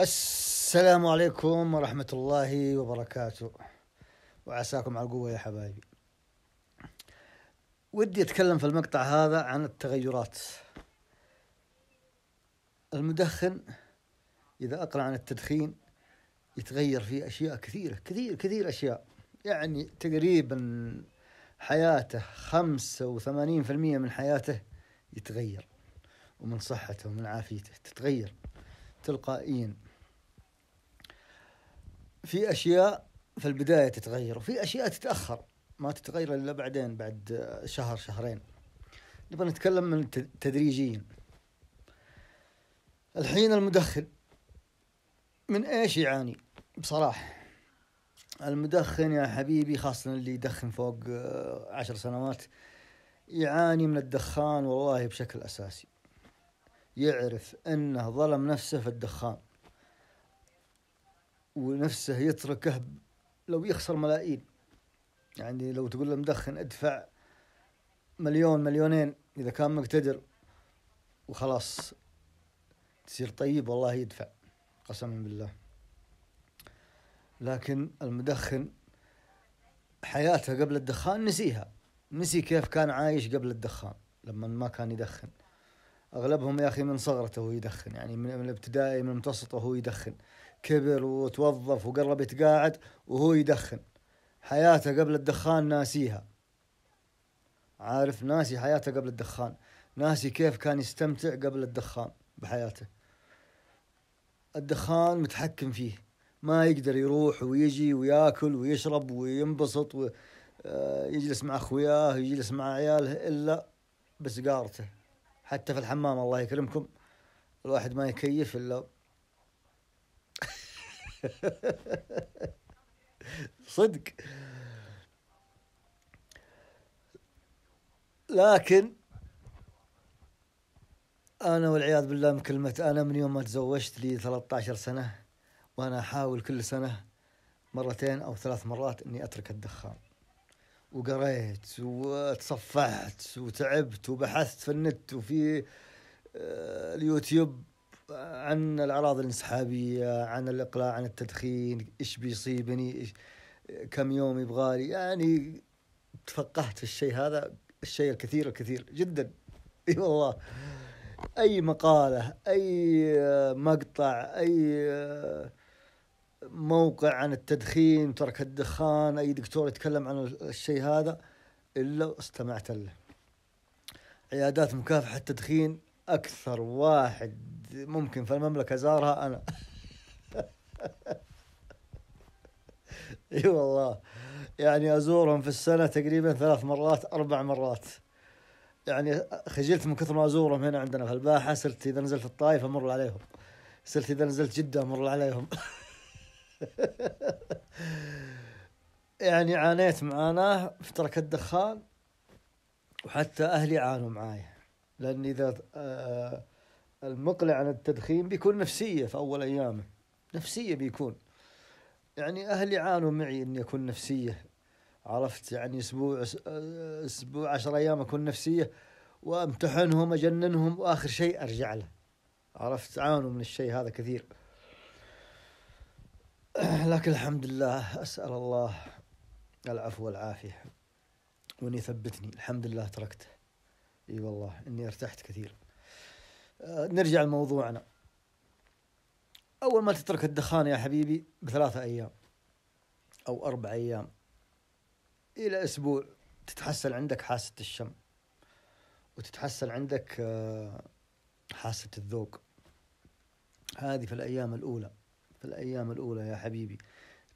السلام عليكم ورحمة الله وبركاته وعساكم على القوة يا حبايبي ودي أتكلم في المقطع هذا عن التغيرات المدخن إذا أقلع عن التدخين يتغير فيه أشياء كثيرة كثير كثير أشياء يعني تقريبا حياته خمسة وثمانين في المية من حياته يتغير ومن صحته ومن عافيته تتغير تلقائيا في اشياء في البدايه تتغير وفي اشياء تتاخر ما تتغير الا بعدين بعد شهر شهرين نبغى نتكلم من تدريجيا الحين المدخن من ايش يعاني بصراحه المدخن يا حبيبي خاصة اللي يدخن فوق آه، عشر سنوات يعاني من الدخان والله بشكل أساسي يعرف أنه ظلم نفسه في الدخان ونفسه يتركه لو يخسر ملايين يعني لو تقول المدخن ادفع مليون مليونين اذا كان مقتدر وخلاص تصير طيب والله يدفع قسما بالله لكن المدخن حياته قبل الدخان نسيها نسي كيف كان عايش قبل الدخان لما ما كان يدخن اغلبهم يا اخي من صغرته وهو يدخن يعني من الابتدائي من المتوسط وهو يدخن كبر وتوظف وقرب يتقاعد وهو يدخن حياته قبل الدخان ناسيها عارف ناسي حياته قبل الدخان ناسي كيف كان يستمتع قبل الدخان بحياته الدخان متحكم فيه ما يقدر يروح ويجي وياكل ويشرب وينبسط ويجلس آه، مع اخوياه ويجلس مع عياله الا بسجارته حتى في الحمام الله يكرمكم الواحد ما يكيف الا صدق لكن انا والعياذ بالله من كلمه انا من يوم ما تزوجت لي 13 سنه وانا احاول كل سنه مرتين او ثلاث مرات اني اترك الدخان وقريت وتصفحت وتعبت وبحثت في النت وفي آه، اليوتيوب عن الاعراض الانسحابيه عن الاقلاع عن التدخين ايش بيصيبني إيش كم يوم يبغالي يعني تفقهت في الشيء هذا الشيء الكثير الكثير جدا اي والله اي مقاله اي آه، مقطع اي آه، موقع عن التدخين ترك الدخان اي دكتور يتكلم عن الشيء هذا الا استمعت له عيادات مكافحه التدخين اكثر واحد ممكن في المملكه زارها انا اي والله يعني ازورهم في السنه تقريبا ثلاث مرات اربع مرات يعني خجلت من كثر ما ازورهم هنا عندنا في الباحه صرت اذا نزلت الطائف امر عليهم صرت اذا نزلت جده امر عليهم يعني عانيت معاناه في ترك الدخان وحتى اهلي عانوا معاي لأن إذا آه، آه، المقلع عن التدخين بيكون نفسية في أول أيامه نفسية بيكون يعني أهلي عانوا معي إني أكون نفسية عرفت يعني أسبوع آه، أسبوع عشر أيام أكون نفسية وأمتحنهم أجننهم وآخر شيء أرجع له عرفت عانوا من الشيء هذا كثير لكن الحمد لله أسأل الله العفو والعافية وأن يثبتني الحمد لله تركته اي والله اني ارتحت كثير آه، نرجع لموضوعنا اول ما تترك الدخان يا حبيبي بثلاثة ايام او اربع ايام الى اسبوع تتحسن عندك حاسة الشم وتتحسن عندك آه، حاسة الذوق هذه في الأيام الأولى في الأيام الأولى يا حبيبي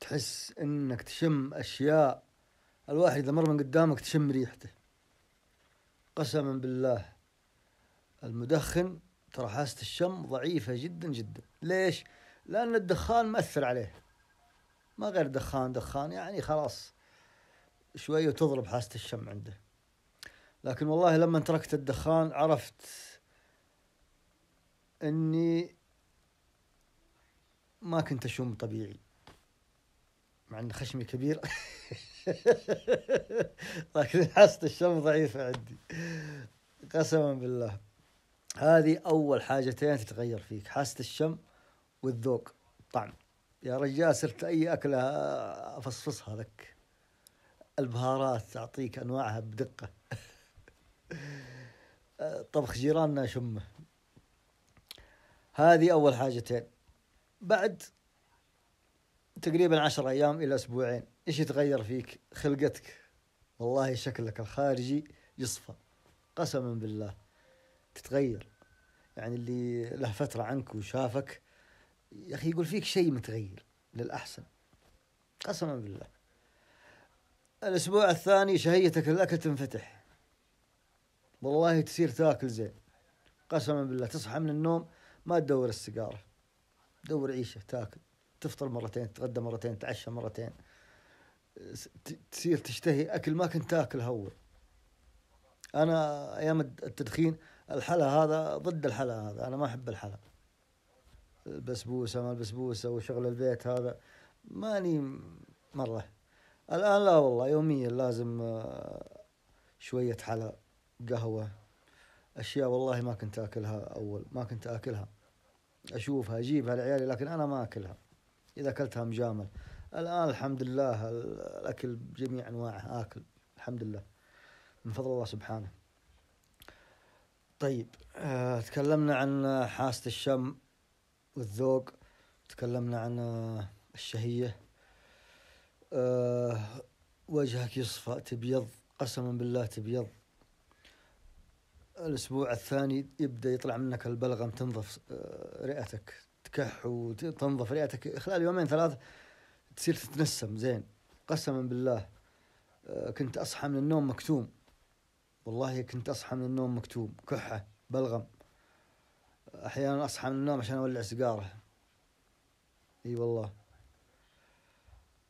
تحس إنك تشم أشياء الواحد إذا مر من قدامك تشم ريحته قسما بالله المدخن ترى حاسة الشم ضعيفة جدا جدا ليش؟ لأن الدخان مأثر عليه ما غير دخان دخان يعني خلاص شوية وتضرب حاسة الشم عنده لكن والله لما تركت الدخان عرفت أني ما كنت أشم طبيعي مع ان خشمي كبير لكن حاسه الشم ضعيفه عندي قسما بالله هذه اول حاجتين تتغير فيك حاسه الشم والذوق طعم يا رجال صرت اي اكله افصفصها لك البهارات تعطيك انواعها بدقه طبخ جيراننا شمه هذه اول حاجتين بعد تقريبا عشر أيام إلى أسبوعين إيش يتغير فيك خلقتك والله شكلك الخارجي يصفى قسما بالله تتغير يعني اللي له فترة عنك وشافك يا أخي يقول فيك شيء متغير للأحسن قسما بالله الأسبوع الثاني شهيتك للأكل تنفتح والله تصير تاكل زين قسما بالله تصحى من النوم ما تدور السيجارة دور عيشة تاكل تفطر مرتين تتغدى مرتين تتعشى مرتين تصير تشتهي اكل ما كنت تاكل اول انا ايام التدخين الحلا هذا ضد الحلا هذا انا ما احب الحلا البسبوسه ما البسبوسه وشغل البيت هذا ماني مره الان لا والله يوميا لازم آه، شويه حلا قهوه اشياء والله ما كنت اكلها اول ما كنت اكلها اشوفها اجيبها لعيالي لكن انا ما اكلها إذا أكلتها مجامل الآن الحمد لله الأكل بجميع أنواعه آكل الحمد لله من فضل الله سبحانه طيب آه، تكلمنا عن حاسة الشم والذوق تكلمنا عن آه، الشهية آه، وجهك يصفى تبيض قسما بالله تبيض الأسبوع الثاني يبدأ يطلع منك البلغم تنظف آه، رئتك تكح وتنظف رئتك خلال يومين ثلاث تصير تتنسم زين قسما بالله آه، كنت اصحى من النوم مكتوم والله كنت اصحى من النوم مكتوم كحه بلغم احيانا اصحى من النوم عشان اولع سيجاره اي والله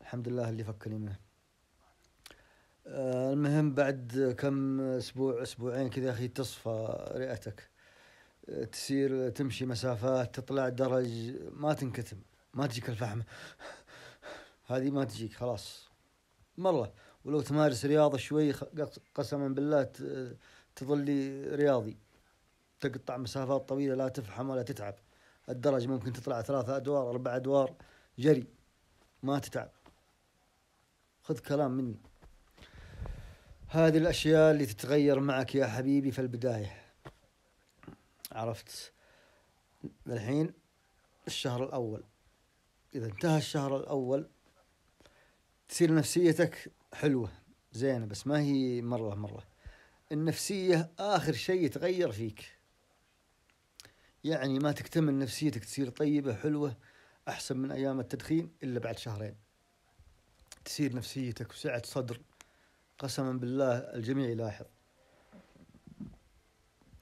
الحمد لله اللي فكني منه آه، المهم بعد كم اسبوع اسبوعين كذا اخي تصفى رئتك تسير تمشي مسافات تطلع درج ما تنكتم ما تجيك الفحمة هذه ما تجيك خلاص مرة ولو تمارس رياضة شوي قسما بالله تظلي رياضي تقطع مسافات طويلة لا تفحم ولا تتعب الدرج ممكن تطلع ثلاثة أدوار أربع أدوار جري ما تتعب خذ كلام مني هذه الأشياء اللي تتغير معك يا حبيبي في البداية عرفت الحين الشهر الأول إذا انتهى الشهر الأول تصير نفسيتك حلوة زينة بس ما هي مرة مرة النفسية آخر شيء يتغير فيك يعني ما تكتمل نفسيتك تصير طيبة حلوة أحسن من أيام التدخين إلا بعد شهرين تصير نفسيتك وسعة صدر قسما بالله الجميع يلاحظ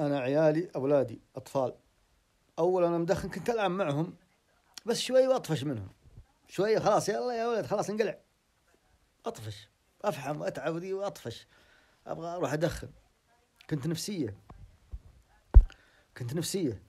انا عيالي اولادي اطفال اول انا مدخن كنت العب معهم بس شوي واطفش منهم شوي خلاص يلا يا ولد خلاص انقلع اطفش افحم واتعب ذي واطفش ابغى اروح ادخن كنت نفسيه كنت نفسيه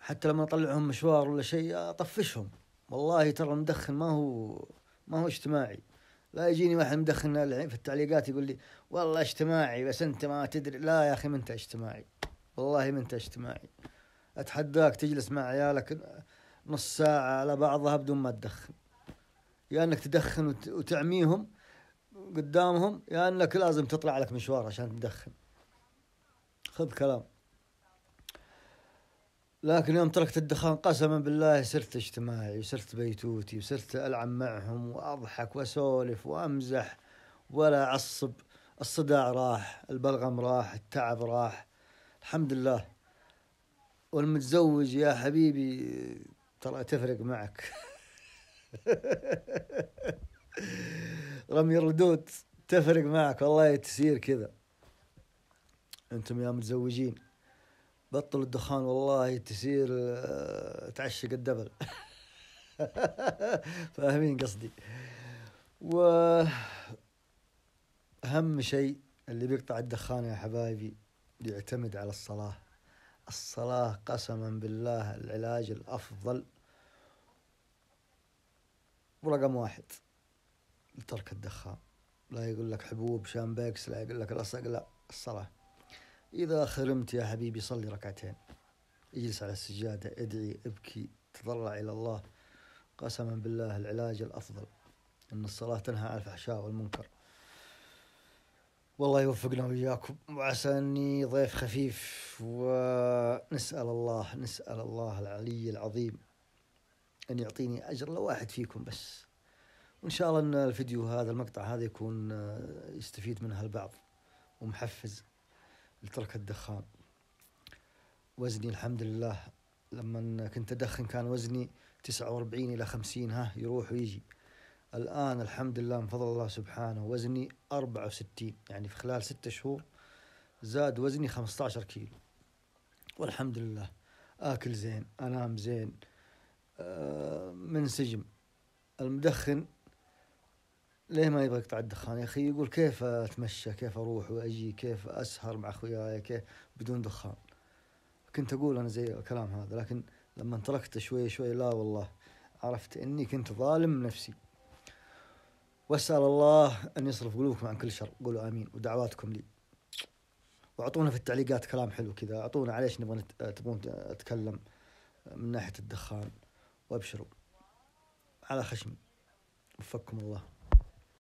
حتى لما اطلعهم مشوار ولا شيء اطفشهم والله ترى المدخن ما هو ما هو اجتماعي لا يجيني واحد مدخلنا في التعليقات يقول لي والله اجتماعي بس انت ما تدري لا يا اخي ما انت اجتماعي والله ما انت اجتماعي اتحداك تجلس مع عيالك نص ساعة على بعضها بدون ما تدخن يا يعني انك تدخن وتعميهم قدامهم يا يعني انك لازم تطلع لك مشوار عشان تدخن خذ كلام لكن يوم تركت الدخان قسما بالله صرت اجتماعي وصرت بيتوتي وصرت العب معهم واضحك واسولف وامزح ولا اعصب الصداع راح البلغم راح التعب راح الحمد لله والمتزوج يا حبيبي ترى تفرق معك رمي الردود تفرق معك والله تسير كذا انتم يا متزوجين بطل الدخان والله تصير آه، تعشق الدبل فاهمين قصدي و أهم شيء اللي بيقطع الدخان يا حبايبي يعتمد على الصلاة الصلاة قسما بالله العلاج الأفضل ورقم واحد لترك الدخان لا يقول لك حبوب شامبكس لا يقول لك لصق لا الصلاة إذا خرمت يا حبيبي صلي ركعتين اجلس على السجادة ادعي ابكي تضرع إلى الله قسما بالله العلاج الأفضل أن الصلاة تنهى عن الفحشاء والمنكر والله يوفقنا وإياكم وعسى أني ضيف خفيف ونسأل الله نسأل الله العلي العظيم أن يعطيني أجر لواحد فيكم بس وإن شاء الله أن الفيديو هذا المقطع هذا يكون آه، يستفيد منها البعض ومحفز لترك الدخان وزني الحمد لله لما كنت أدخن كان وزني تسعة وأربعين إلى خمسين ها يروح ويجي الآن الحمد لله من فضل الله سبحانه وزني أربعة وستين يعني في خلال ستة شهور زاد وزني خمسة عشر كيلو والحمد لله آكل زين أنام زين آه، منسجم المدخن ليه ما يبغى يقطع الدخان يا اخي يقول كيف اتمشى كيف اروح واجي كيف اسهر مع اخوياي كيف بدون دخان كنت اقول انا زي الكلام هذا لكن لما تركته شوي شوي لا والله عرفت اني كنت ظالم نفسي واسال الله ان يصرف قلوبكم عن كل شر قولوا امين ودعواتكم لي واعطونا في التعليقات كلام حلو كذا اعطونا عليش نبغى تبغون اتكلم من ناحيه الدخان وابشروا على خشمي وفقكم الله